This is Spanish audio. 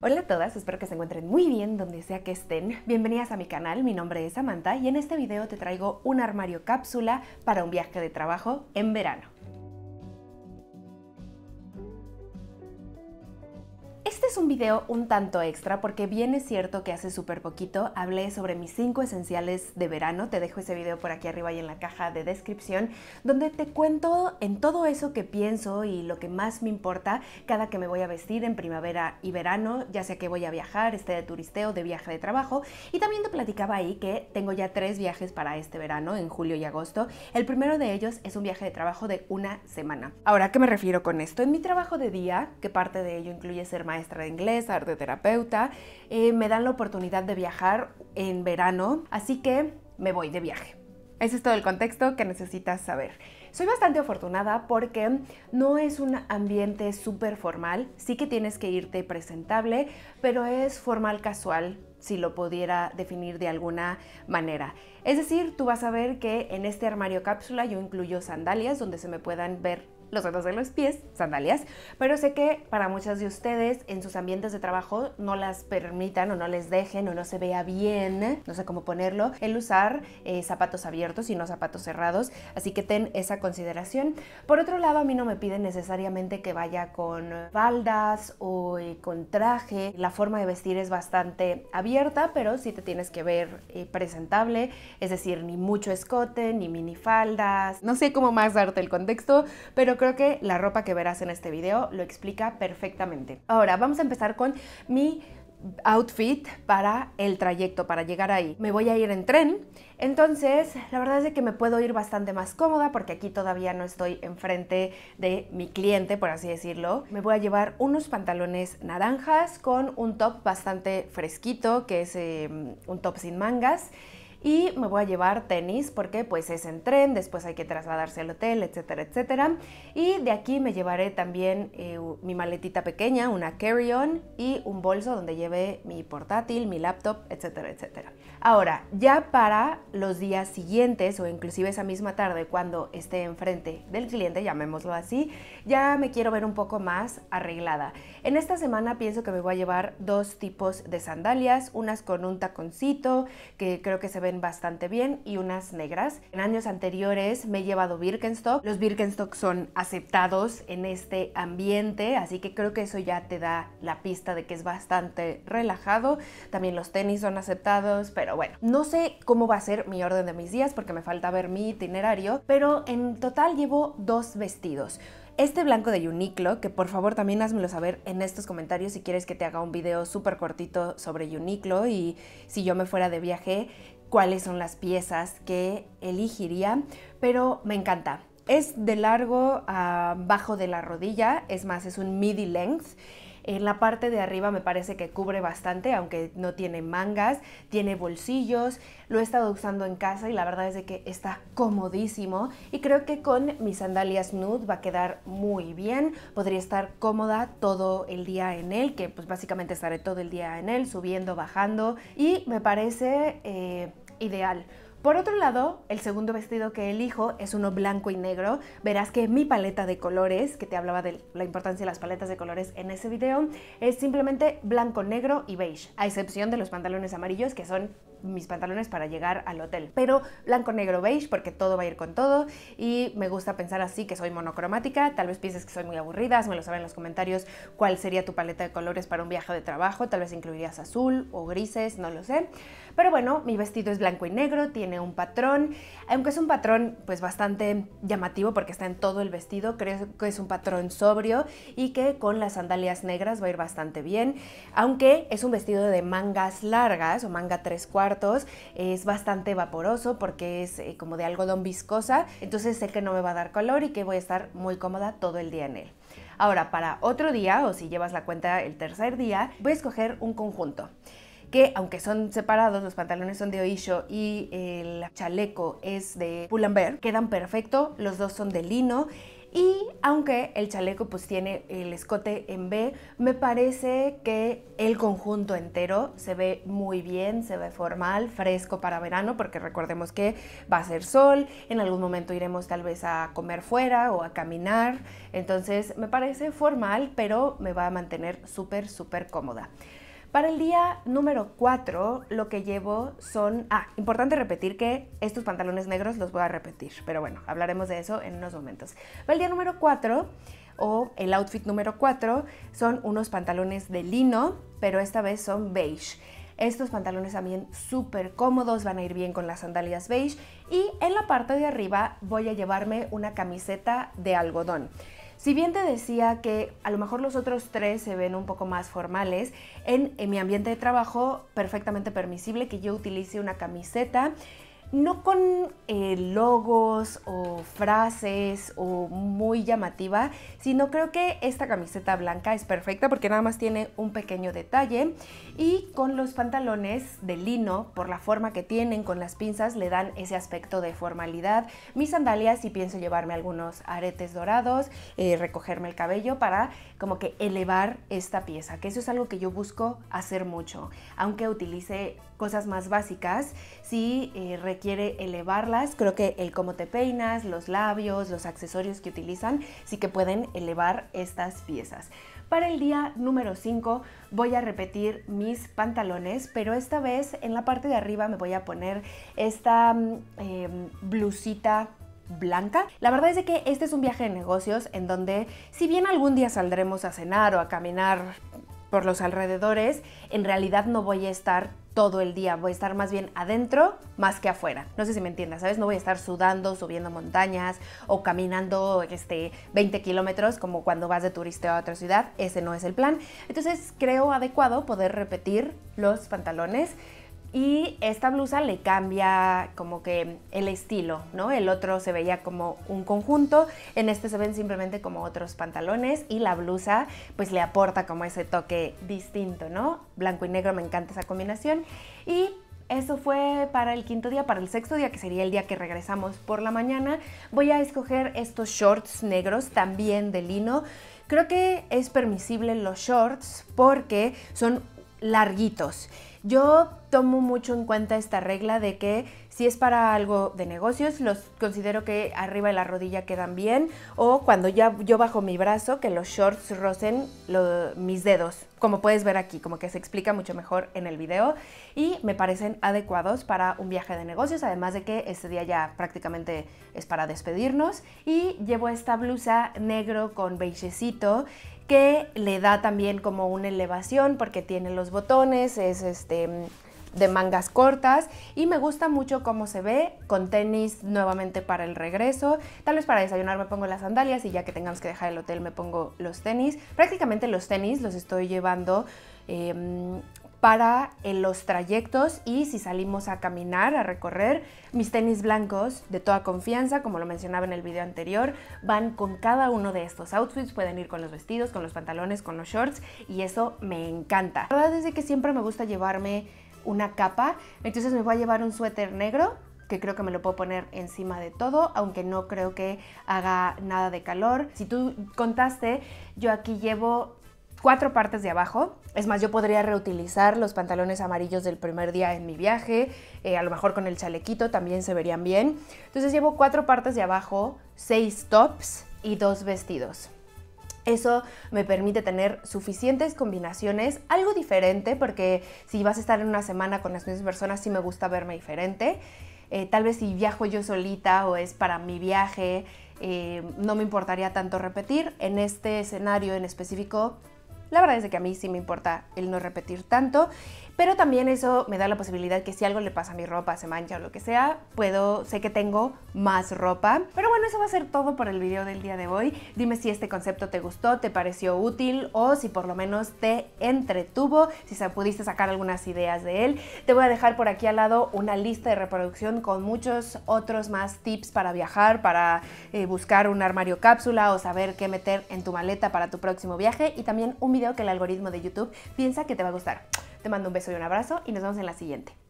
Hola a todas, espero que se encuentren muy bien donde sea que estén. Bienvenidas a mi canal, mi nombre es Samantha y en este video te traigo un armario cápsula para un viaje de trabajo en verano. Este es un video un tanto extra porque bien es cierto que hace súper poquito hablé sobre mis cinco esenciales de verano, te dejo ese video por aquí arriba y en la caja de descripción, donde te cuento en todo eso que pienso y lo que más me importa cada que me voy a vestir en primavera y verano, ya sea que voy a viajar, esté de turisteo, de viaje de trabajo, y también te platicaba ahí que tengo ya tres viajes para este verano, en julio y agosto. El primero de ellos es un viaje de trabajo de una semana. Ahora, ¿qué me refiero con esto? En mi trabajo de día, que parte de ello incluye ser maestra, maestra de inglés, arte terapeuta, eh, me dan la oportunidad de viajar en verano, así que me voy de viaje. Ese es todo el contexto que necesitas saber. Soy bastante afortunada porque no es un ambiente súper formal, sí que tienes que irte presentable, pero es formal casual si lo pudiera definir de alguna manera. Es decir, tú vas a ver que en este armario cápsula yo incluyo sandalias donde se me puedan ver los dedos de los pies, sandalias, pero sé que para muchas de ustedes en sus ambientes de trabajo no las permitan o no les dejen o no se vea bien, no sé cómo ponerlo, el usar eh, zapatos abiertos y no zapatos cerrados, así que ten esa consideración. Por otro lado, a mí no me piden necesariamente que vaya con faldas o eh, con traje, la forma de vestir es bastante abierta, pero sí te tienes que ver eh, presentable, es decir, ni mucho escote, ni minifaldas, no sé cómo más darte el contexto, pero creo que la ropa que verás en este video lo explica perfectamente. Ahora, vamos a empezar con mi outfit para el trayecto, para llegar ahí. Me voy a ir en tren, entonces la verdad es que me puedo ir bastante más cómoda porque aquí todavía no estoy enfrente de mi cliente, por así decirlo. Me voy a llevar unos pantalones naranjas con un top bastante fresquito, que es em, un top sin mangas y me voy a llevar tenis porque pues es en tren, después hay que trasladarse al hotel, etcétera, etcétera. Y de aquí me llevaré también eh, mi maletita pequeña, una carry-on y un bolso donde lleve mi portátil, mi laptop, etcétera, etcétera. Ahora, ya para los días siguientes o inclusive esa misma tarde cuando esté enfrente del cliente, llamémoslo así, ya me quiero ver un poco más arreglada. En esta semana pienso que me voy a llevar dos tipos de sandalias, unas con un taconcito que creo que se ve bastante bien y unas negras. En años anteriores me he llevado Birkenstock. Los Birkenstock son aceptados en este ambiente, así que creo que eso ya te da la pista de que es bastante relajado. También los tenis son aceptados, pero bueno, no sé cómo va a ser mi orden de mis días porque me falta ver mi itinerario, pero en total llevo dos vestidos. Este blanco de Uniqlo, que por favor también házmelo saber en estos comentarios si quieres que te haga un video súper cortito sobre Uniqlo y si yo me fuera de viaje, cuáles son las piezas que elegiría, pero me encanta. Es de largo abajo de la rodilla, es más, es un midi length en la parte de arriba me parece que cubre bastante, aunque no tiene mangas, tiene bolsillos. Lo he estado usando en casa y la verdad es de que está comodísimo y creo que con mis sandalias nude va a quedar muy bien. Podría estar cómoda todo el día en él, que pues básicamente estaré todo el día en él, subiendo, bajando y me parece eh, ideal. Por otro lado, el segundo vestido que elijo es uno blanco y negro. Verás que mi paleta de colores, que te hablaba de la importancia de las paletas de colores en ese video, es simplemente blanco, negro y beige, a excepción de los pantalones amarillos que son mis pantalones para llegar al hotel. Pero blanco, negro, beige, porque todo va a ir con todo y me gusta pensar así que soy monocromática. Tal vez pienses que soy muy aburrida, me lo saben en los comentarios cuál sería tu paleta de colores para un viaje de trabajo. Tal vez incluirías azul o grises, no lo sé. Pero bueno, mi vestido es blanco y negro, tiene un patrón, aunque es un patrón pues bastante llamativo porque está en todo el vestido, creo que es un patrón sobrio y que con las sandalias negras va a ir bastante bien, aunque es un vestido de mangas largas o manga tres cuartos, es bastante vaporoso porque es eh, como de algodón viscosa, entonces sé que no me va a dar calor y que voy a estar muy cómoda todo el día en él. Ahora, para otro día, o si llevas la cuenta el tercer día, voy a escoger un conjunto que aunque son separados, los pantalones son de Oisho y el chaleco es de Pull&Bear, quedan perfecto, los dos son de lino y aunque el chaleco pues tiene el escote en B, me parece que el conjunto entero se ve muy bien, se ve formal, fresco para verano, porque recordemos que va a ser sol, en algún momento iremos tal vez a comer fuera o a caminar, entonces me parece formal, pero me va a mantener súper, súper cómoda. Para el día número 4, lo que llevo son... Ah, importante repetir que estos pantalones negros los voy a repetir, pero bueno, hablaremos de eso en unos momentos. Para el día número 4, o el outfit número 4, son unos pantalones de lino, pero esta vez son beige. Estos pantalones también súper cómodos, van a ir bien con las sandalias beige. Y en la parte de arriba voy a llevarme una camiseta de algodón. Si bien te decía que a lo mejor los otros tres se ven un poco más formales, en, mi ambiente de trabajo perfectamente permisible que yo utilice una camiseta no con eh, logos o frases o muy llamativa, sino creo que esta camiseta blanca es perfecta porque nada más tiene un pequeño detalle y con los pantalones de lino, por la forma que tienen con las pinzas, le dan ese aspecto de formalidad. Mis sandalias si pienso llevarme algunos aretes dorados, eh, recogerme el cabello para como que elevar esta pieza, que eso es algo que yo busco hacer mucho, aunque utilice cosas más básicas, sí eh, quiere elevarlas. Creo que el cómo te peinas, los labios, los accesorios que utilizan, sí que pueden elevar estas piezas. Para el día número 5 voy a repetir mis pantalones, pero esta vez en la parte de arriba me voy a poner esta mm, em, blusita blanca. La verdad es de que este es un viaje de negocios en donde si bien algún día saldremos a cenar o a caminar por los alrededores, en realidad no voy a estar todo el día. Voy a estar más bien adentro más que afuera. No sé si me entiendas, ¿sabes? No voy a estar sudando, subiendo montañas o caminando este, 20 kilómetros como cuando vas de turista a otra ciudad. Ese no es el plan. Entonces creo adecuado poder repetir los pantalones y esta blusa le cambia como que el estilo, ¿no? El otro se veía como un conjunto, en este se ven simplemente como otros pantalones y la blusa pues le aporta como ese toque distinto, ¿no? Blanco y negro me encanta esa combinación. Y eso fue para el quinto día, para el sexto día, que sería el día que regresamos por la mañana. Voy a escoger estos shorts negros también de lino. Creo que es permisible los shorts porque son larguitos. Yo tomo mucho en cuenta esta regla de que si es para algo de negocios, los considero que arriba de la rodilla quedan bien o cuando ya yo bajo mi brazo, que los shorts rocen mis dedos, como puedes ver aquí, como que se explica mucho mejor en el video y me parecen adecuados para un viaje de negocios, además de que este día ya prácticamente es para despedirnos y llevo esta blusa negro con beigecito que le da también como una elevación porque tiene los botones, es este de mangas cortas y me gusta mucho cómo se ve con tenis nuevamente para el regreso. Tal vez para desayunar me pongo las sandalias y ya que tengamos que dejar el hotel me pongo los tenis. Prácticamente los tenis los estoy llevando em, para en eh, los trayectos y si salimos a caminar, a recorrer, mis tenis blancos de toda confianza, como lo mencionaba en el video anterior, van con cada uno de estos outfits, pueden ir con los vestidos, con los pantalones, con los shorts y eso me encanta. La verdad es que siempre me gusta llevarme una capa, entonces me voy a llevar un suéter negro que creo que me lo puedo poner encima de todo, aunque no creo que haga nada de calor. Si tú contaste, yo aquí llevo cuatro partes de abajo. Es más, yo podría reutilizar los pantalones amarillos del primer día en mi viaje, eh, a lo mejor con el chalequito también se verían bien. Entonces llevo cuatro partes de abajo, seis tops y dos vestidos. Eso me permite tener suficientes combinaciones, algo diferente, porque si vas a estar en una semana con las mismas personas, sí me gusta verme diferente. Eh, tal vez si viajo yo solita o es para mi viaje, eh, no me importaría tanto repetir. En este escenario en específico la verdad es que a mí sí me importa el no repetir tanto, pero también eso me da la posibilidad que si algo le pasa a mi ropa, se mancha o lo que sea, puedo, sé que tengo más ropa. Pero bueno, eso va a ser todo por el video del día de hoy. Dime si este concepto te gustó, te pareció útil o si por lo menos te entretuvo, si pudiste sacar algunas ideas de él. Te voy a dejar por aquí al lado una lista de reproducción con muchos otros más tips para viajar, para eh, buscar un armario cápsula o saber qué meter en tu maleta para tu próximo viaje y también un que el algoritmo de YouTube piensa que te va a gustar. Te mando un beso y un abrazo y nos vemos en la siguiente.